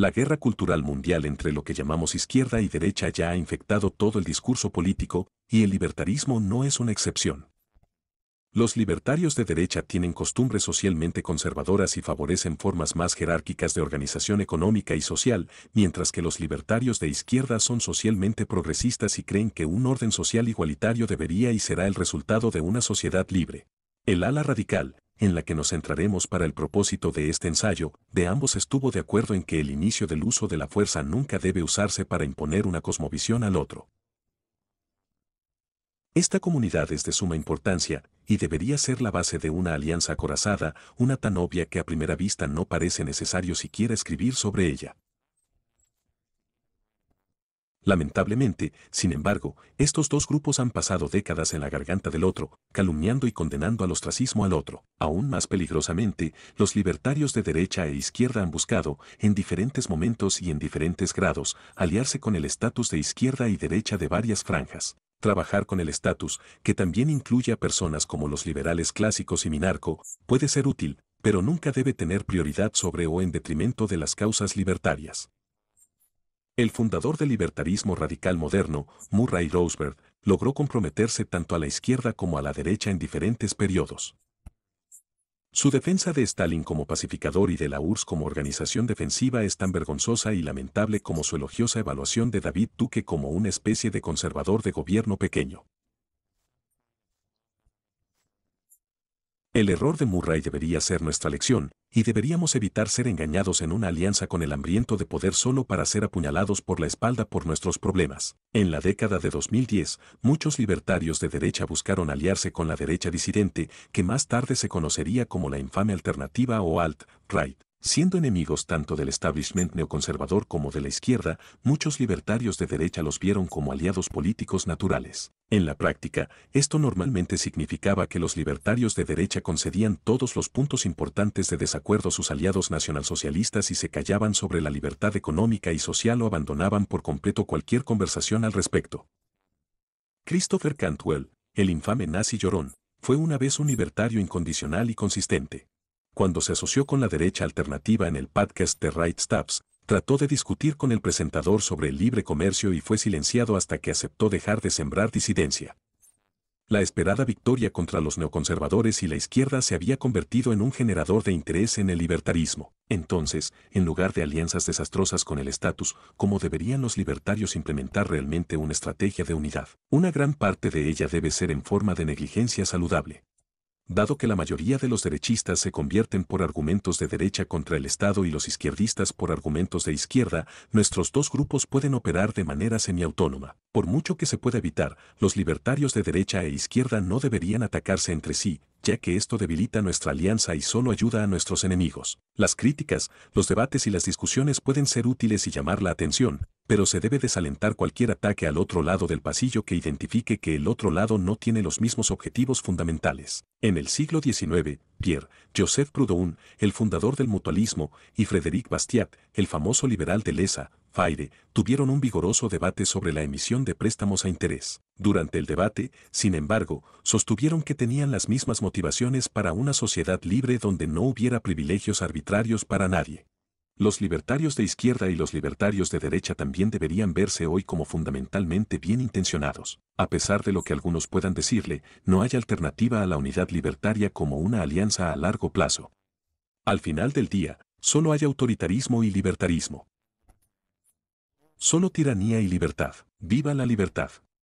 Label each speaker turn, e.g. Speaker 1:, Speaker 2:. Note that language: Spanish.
Speaker 1: La guerra cultural mundial entre lo que llamamos izquierda y derecha ya ha infectado todo el discurso político, y el libertarismo no es una excepción. Los libertarios de derecha tienen costumbres socialmente conservadoras y favorecen formas más jerárquicas de organización económica y social, mientras que los libertarios de izquierda son socialmente progresistas y creen que un orden social igualitario debería y será el resultado de una sociedad libre. El ala radical, en la que nos centraremos para el propósito de este ensayo, de ambos estuvo de acuerdo en que el inicio del uso de la fuerza nunca debe usarse para imponer una cosmovisión al otro. Esta comunidad es de suma importancia, y debería ser la base de una alianza acorazada, una tan obvia que a primera vista no parece necesario siquiera escribir sobre ella. Lamentablemente, sin embargo, estos dos grupos han pasado décadas en la garganta del otro, calumniando y condenando al ostracismo al otro. Aún más peligrosamente, los libertarios de derecha e izquierda han buscado, en diferentes momentos y en diferentes grados, aliarse con el estatus de izquierda y derecha de varias franjas. Trabajar con el estatus, que también incluye a personas como los liberales clásicos y Minarco, puede ser útil, pero nunca debe tener prioridad sobre o en detrimento de las causas libertarias. El fundador del libertarismo radical moderno, Murray Roseberg, logró comprometerse tanto a la izquierda como a la derecha en diferentes periodos. Su defensa de Stalin como pacificador y de la URSS como organización defensiva es tan vergonzosa y lamentable como su elogiosa evaluación de David Duque como una especie de conservador de gobierno pequeño. El error de Murray debería ser nuestra lección, y deberíamos evitar ser engañados en una alianza con el hambriento de poder solo para ser apuñalados por la espalda por nuestros problemas. En la década de 2010, muchos libertarios de derecha buscaron aliarse con la derecha disidente, que más tarde se conocería como la infame alternativa o alt-right. Siendo enemigos tanto del establishment neoconservador como de la izquierda, muchos libertarios de derecha los vieron como aliados políticos naturales. En la práctica, esto normalmente significaba que los libertarios de derecha concedían todos los puntos importantes de desacuerdo a sus aliados nacionalsocialistas y se callaban sobre la libertad económica y social o abandonaban por completo cualquier conversación al respecto. Christopher Cantwell, el infame nazi llorón, fue una vez un libertario incondicional y consistente. Cuando se asoció con la derecha alternativa en el podcast de Right Steps, trató de discutir con el presentador sobre el libre comercio y fue silenciado hasta que aceptó dejar de sembrar disidencia. La esperada victoria contra los neoconservadores y la izquierda se había convertido en un generador de interés en el libertarismo. Entonces, en lugar de alianzas desastrosas con el estatus, ¿cómo deberían los libertarios implementar realmente una estrategia de unidad? Una gran parte de ella debe ser en forma de negligencia saludable dado que la mayoría de los derechistas se convierten por argumentos de derecha contra el Estado y los izquierdistas por argumentos de izquierda, nuestros dos grupos pueden operar de manera semiautónoma. Por mucho que se pueda evitar, los libertarios de derecha e izquierda no deberían atacarse entre sí, ya que esto debilita nuestra alianza y solo ayuda a nuestros enemigos. Las críticas, los debates y las discusiones pueden ser útiles y llamar la atención, pero se debe desalentar cualquier ataque al otro lado del pasillo que identifique que el otro lado no tiene los mismos objetivos fundamentales. En el siglo XIX, Pierre, Joseph Proudhon, el fundador del mutualismo, y Frédéric Bastiat, el famoso liberal de Lesa, Faire, tuvieron un vigoroso debate sobre la emisión de préstamos a interés. Durante el debate, sin embargo, sostuvieron que tenían las mismas motivaciones para una sociedad libre donde no hubiera privilegios arbitrarios para nadie. Los libertarios de izquierda y los libertarios de derecha también deberían verse hoy como fundamentalmente bien intencionados. A pesar de lo que algunos puedan decirle, no hay alternativa a la unidad libertaria como una alianza a largo plazo. Al final del día, solo hay autoritarismo y libertarismo. Solo tiranía y libertad. ¡Viva la libertad!